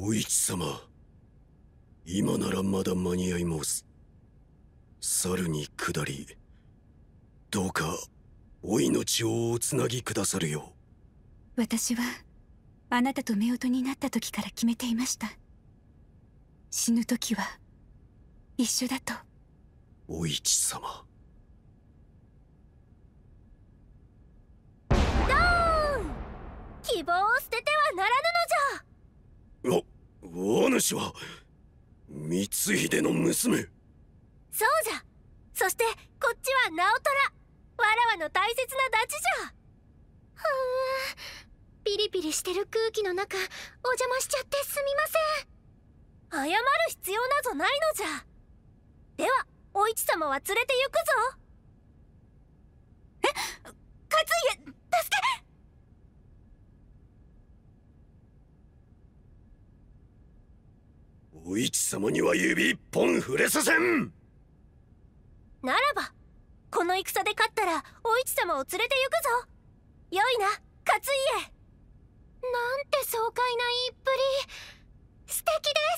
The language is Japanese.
お市様今ならまだ間に合います猿に下りどうかお命をおつなぎくださるよう私はあなたと夫婦になった時から決めていました死ぬ時は一緒だとお市様氏は光秀の娘そうじゃそしてこっちは直虎わらわの大切なダチじゃふんピリピリしてる空気の中お邪魔しちゃってすみません謝る必要などないのじゃではお市様は連れて行くぞお市様には指一本触れさせんならばこの戦で勝ったらお市様を連れて行くぞよいな勝家なんて爽快な言いっぷり素敵です